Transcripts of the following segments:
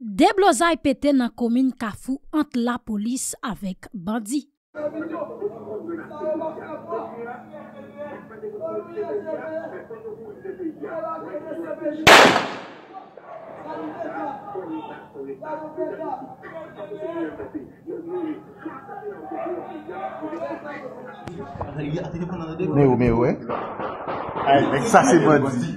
De blozay pete nan komine Kafou ant la polis avek bandi. Mè ou mè ou e? Sa se bandi. Mè ou mè ou e?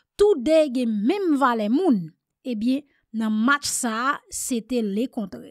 tout dey ge mem vale moun, ebyen eh nan match sa, sete le kontre.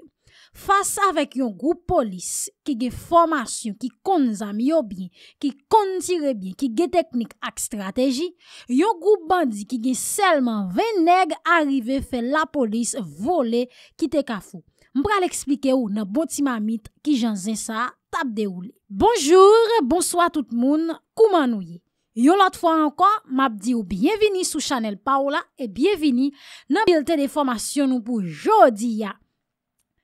Fasa vek yon group polis, ki ge formasyon, ki konzami yo bin, ki kontire bin, ki ge teknik ak strategi, yon group bandi ki ge selman ven neg arive fe la polis vole kite kafou. Mbra l'explike ou nan boti ma mit ki jan zensa tabde ou. Bonjour, bonsoi tout moun, kouman ou ye? Yo lot fwa ankon, map di ou bienvini sou chanel Paola e bienvini nan bilte de formasyon nou pou jodi ya.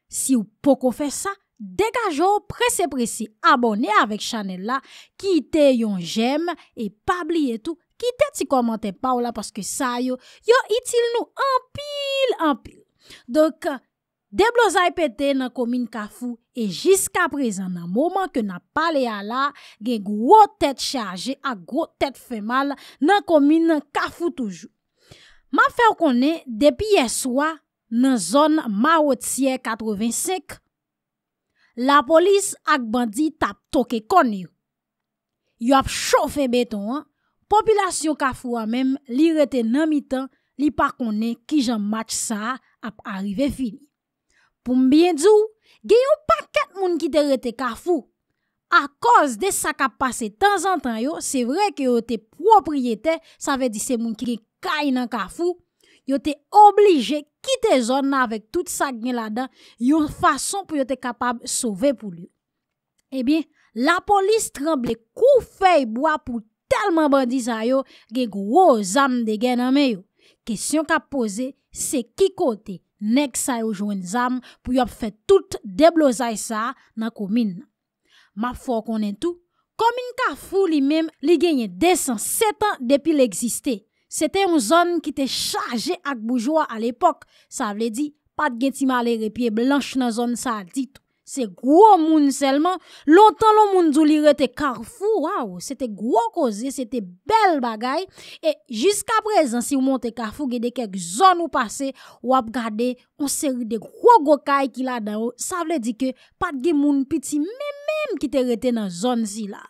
Si ou poko fe sa, degajo ou prese prese abone avek chanel la, kite yon jem e pabli etou, kite ti komante Paola paske sa yo, yo itil nou anpil anpil. Dok. Deblozay pete nan komine Kafou e jiska prezen nan mouman ke nan pale ala gen gwo tet chaje ak gwo tet femal nan komine Kafou toujou. Ma fèw konen depi yeswa nan zon Marwotsie 85. La polis ak bandi tap toke konen. Yo ap chou febeton, popilasyon Kafou amem li rete nan mitan li pa konen ki jan match sa ap arrive fin. Pou mbyen dzou, gen yon paket moun ki te rete kafou. A koz de sa ka pase tan zan tan yo, se vre ke yo te propriyete, sa ve di se moun ki li kay nan kafou, yo te oblije kite zon nan avek tout sa gen la dan, yon fason pou yo te kapab sove pou li. E eh bien, la polis tremble kou fey boa pou telman bandi zan yo, gen gwo zan de gen nan men yo. Kesyon ka pose, se ki kotey? Nèk sa yojwen zam pou yop fè tout deblozay sa nan komin. Ma fò konen tou, komin ka fò li mèm li genye 207 an depil eksiste. Sète yon zon ki te chaje ak boujwa al epok. Sa vle di, pat gen ti malere piye blanche nan zon sa al titou. Se gwo moun selman, lontan loun moun dzou li rete Karfou, waw, se te gwo koze, se te bel bagay. E jiska prezen si moun te Karfou, ge de kek zon ou pase, wap gade, ou seri de gwo gwo kay ki la dan ou, sa vle di ke pat ge moun piti, men menm ki te rete nan zon zi la.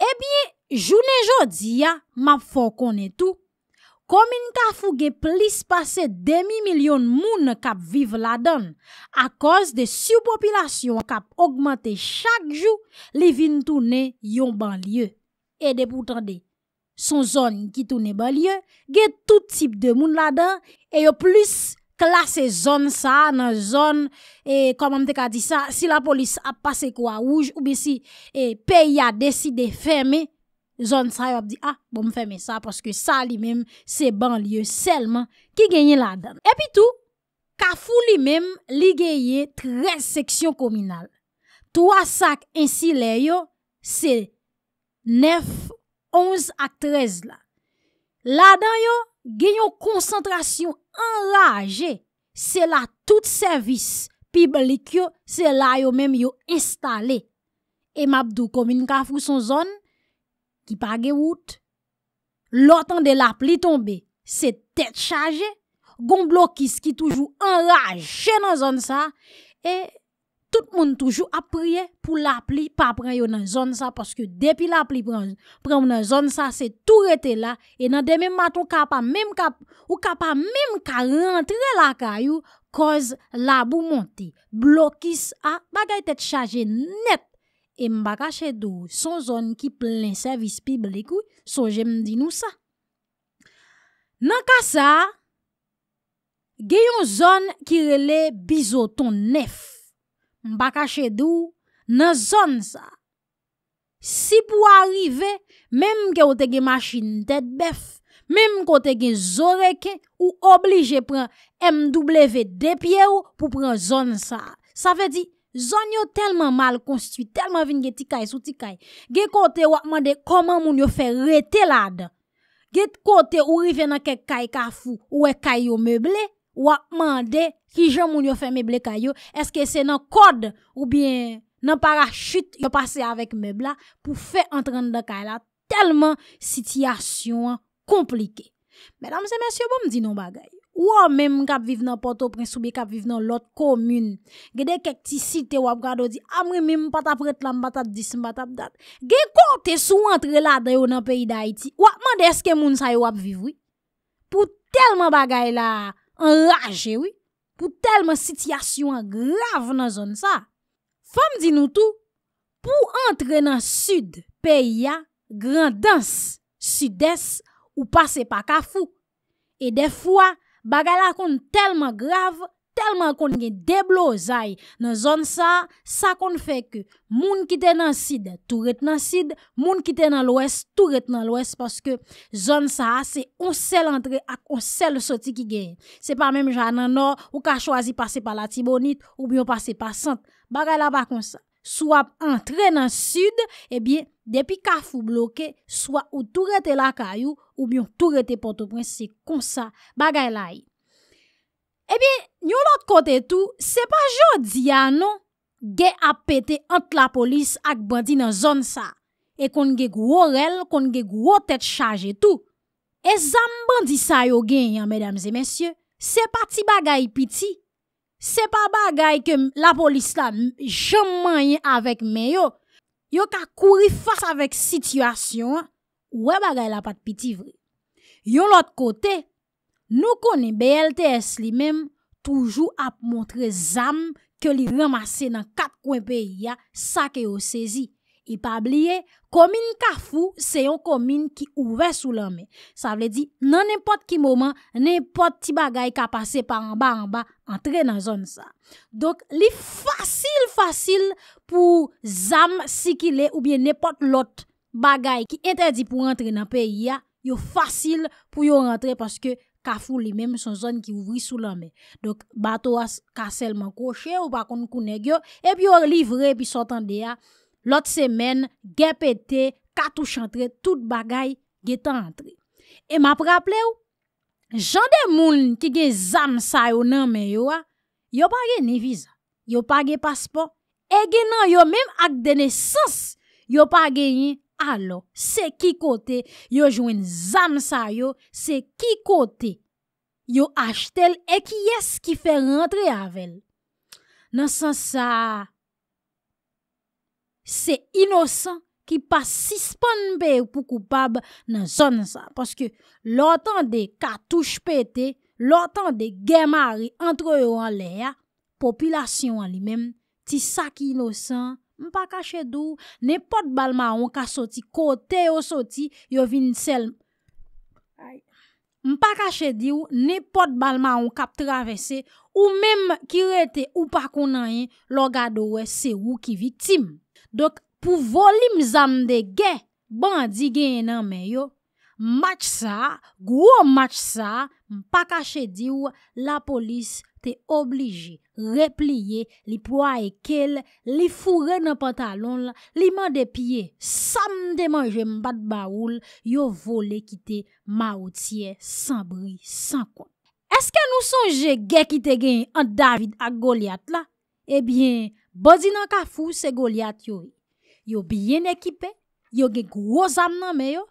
Ebyen, jounen jodi ya, map fokon etou. Comme une cafouge que plus passé demi-million de monde qui vivent là-dedans, à cause des surpopulation qui augmentent chaque jour, les vignes tournent dans les banlieues. Et pourtant, bout en zone qui tournent dans les il y a tout type de monde là-dedans, et il plus classez zone ça, dans e zone, et comment on e t'a dit ça, si la police a passé quoi rouge, ou bien si le pays a décidé de fermer, Zon sa yo ap di, ah, bon m fèmè sa, porske sa li mèm, se ban liyo selman ki genye la dan. Epi tou, kafou li mèm, li genye 13 seksyon kominal. 3 sak ensilè yo, se 9, 11, a 13 la. La dan yo, genyo konsentrasyon anlaje, se la tout servis piblik yo, se la yo mèm yo estale. E mapdou, komi nou kafou son zon? Ki pa ge wout, lotan de la pli tombe, se tet chaje, gon blokis ki toujou enraje nan zon sa, e tout moun toujou apriye pou la pli pa preyo nan zon sa, paske depi la pli premo nan zon sa, se tou rete la, e nan demen mat ou kap a mem ka rentre la kayou, koz la bou monti, blokis a bagay tet chaje net, E mbaka chedou, son zon ki plen servis piblikou, son jem di nou sa. Nan ka sa, geyon zon ki rele bizoton nef. Mbaka chedou, nan zon sa. Si pou arive, mem ke o tege masjin tet bef, mem ke o tege zoreke ou oblije pren MWD piye ou pou pren zon sa. Sa ve di... Zon yo telman mal konstituit, telman vin ge ti kay, sou ti kay. Ge kote wak mande koman moun yo fe re telad. Ge kote ou rive nan kek kay kafu ou e kay yo meble, wak mande ki jen moun yo fe meble kay yo. Eske se nan kode ou bien nan parachut yo pase avèk mebla pou fe entran de kay la. Telman sityasyon komplike. Menam se mensyo bou mdi nou bagay. Ou an menm kap vive nan Port-au-Prince ou be kap vive nan lot komyun. Gede kek ti site wap gado di, amre ah, menm patapret lan batat dis, batat dat. Gede kote sou antre la dayo nan peyi da iti. Ou akman de eske moun sa yo wap vive, oui. Pou telman bagay la enraje, oui. Pou telman sityasyon grav nan zon sa. Fem di nou tou, pou antre nan sud peyi ya, grandans, sudes, ou pase pa kafou. E defwa, Bagala kon telman grav, telman kon gen deblo zay nan zon sa, sa kon fe ke moun ki te nan sid, tou ret nan sid, moun ki te nan lwes, tou ret nan lwes. Paske zon sa, se on se lantre ak on se l soti ki gen. Se pa menm jan nan nor, ou ka chwazi pase pa la tibonit, ou biyo pase pa sant. Bagala bakon sa. Swa entren nan sud, ebyen, depi kaf ou bloke, swa ou tou rete la kayou, ou byon tou rete potopwen, se konsa bagay la yi. Ebyen, nyon lot kote tou, se pa jodi ya non, ge apete ant la polis ak bandi nan zon sa, e kon ge gwo rel, kon ge gwo tet chaje tou. E zan bandi sa yo gen yan, medyams e mensye, se pa ti bagay piti, Se pa bagay ke la polis la jem manye avèk men yo, yo ka kouri fass avèk situasyon, wè bagay la pat piti vre. Yon lot kote, nou kone BLTS li menm toujou ap montre zam ke li ramase nan 4 kwenpe ya sa ke yo sezi. I pa bliye, komine Kafou se yon komine ki ouvre sou la me. Sa vle di, nan nepot ki mouman, nepot ti bagay ka pase pa anba anba, entre nan zon sa. Dok, li fasil fasil pou zam si ki le ou bien nepot lot bagay ki ente di pou entre nan peyi ya, yo fasil pou yo rentre paske Kafou li menm son zon ki ouvri sou la me. Dok, bato as kasele man kouche ou bakoun koune gyo, epi yo livre pi sotan de ya, Lot semen, ge pete, katou chantre, tout bagay, ge tantre. E mapraple ou, jan de moun ki ge zan sa yo nan men yo a, yo pa geni viza, yo pa geni paspon, e geni nan yo men ak dene sens, yo pa geni alo, se ki kote, yo jwen zan sa yo, se ki kote, yo ashtel e ki yes ki fe rentre avel. Nan sens sa... Se inosan ki pa sispon be pou koupab nan zon sa. Paske lotan de katouj pete, lotan de gemari antre yo an le ya, popilasyon an li men, ti sa ki inosan, mpa kache di ou, nepot balman ou ka soti kote ou soti yo vin selm. Mpa kache di ou, nepot balman ou kap travese, ou menm ki rete ou pa konanye, logado we se ou ki vitim. Dok pou voli mzande gen, bandi gen nan men yo, match sa, gwo match sa, mpa kache diw, la polis te obliji repliye, li pwa ekel, li fure nan pantalon la, li mande pie, samde manje mbat baoul, yo vole kite maoutie, sanbri, sankon. Eske nou sonje gen kite gen an David a Goliath la? Ebyen, Bandi nan kafou se Goliath yo. Yo bien équipé, yo gen gros am nan et yo,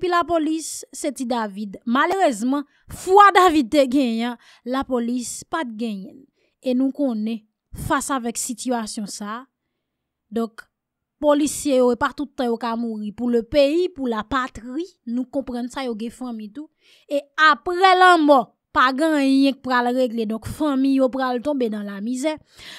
puis la police c'est David. Malheureusement, foi David te gagné, la police pas gagné, et nous connais face avec situation sa. donc policiers yo e partout temps ka mouri. pour le pays, pour la patrie, nous comprenons ça, yo gen fami tout. Et après la pas grand rien pour le régler donc famille yo pral tomber dans la misère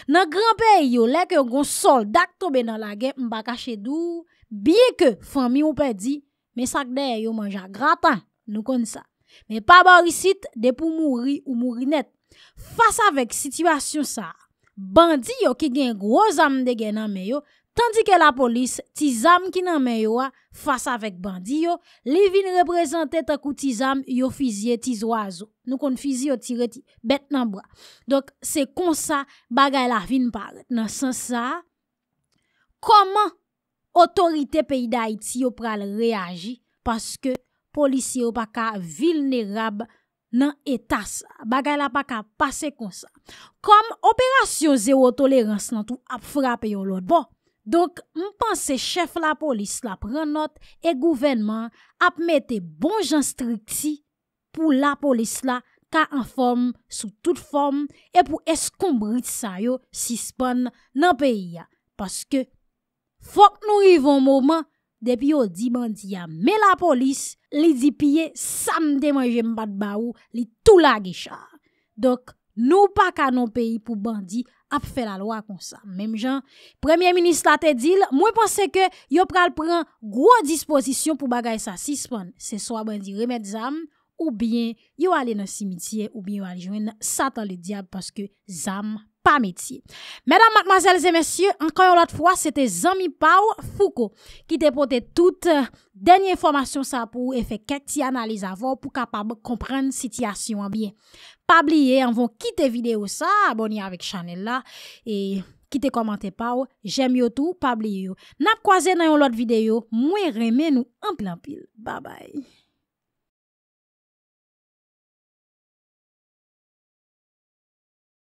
dans grand pays yo lek que gon soldat tombé dans la guerre m'pa cacher dou bien que famille ou pèdi mais ça derrière yo mange à gratin nous connaissons ça mais pas ici, de pour mourir ou mourir net face avec situation ça bandi yo ki gen gros âme de gen nan yo Tandike la polis, tizam ki nan men yo a, fasa vek bandi yo, li vin reprezentet akou tizam yo fizye tiz wazo. Nou kon fizye yo tireti, bet nan bra. Dok, se konsa bagay la vin paret nan sensa, koman otorite peyday ti yo pral reagi, paske polisi yo pa ka vilnerab nan etasa. Bagay la pa ka pase konsa. Kom operasyon zero tolerans nan tou ap frape yo lot, bon. Donk m panse chef la polis la pren not e gouvenman ap mette bon jan stripti pou la polis la ka an form sou tout form e pou eskoumbrit sa yo sispan nan peyi ya. Paske fok nou yivon mouman depi yo di mandi ya me la polis li di piye samde manje m pat ba ou li tout la gecha. Nou pa kanon peyi pou bandi ap fe la lwa kon sa. Mem jan, Premier Ministre la te dil, mwen pense ke yo pral pran gro disposition pou bagay sa sispon. Se so a bandi remet zam ou bien yo ale nan simitie ou bien yo ale jwen satan le diab paske zam. pa metye. Mèdam, matmazèl, zè mèsyè, ankan yon lot fwa, se te zanmi pa ou, foukou, ki te pote tout, denye informasyon sa pou, e fe ket ti analize avou, pou kapab komprenn sityasyon, anbyen. Pabliye, an von kite videyo sa, abonye avik chanel la, e kite komante pa ou, jèm yotou, pabliye yo. Nap kwa zè nan yon lot videyo, mwen remen nou, an plan pil. Babay.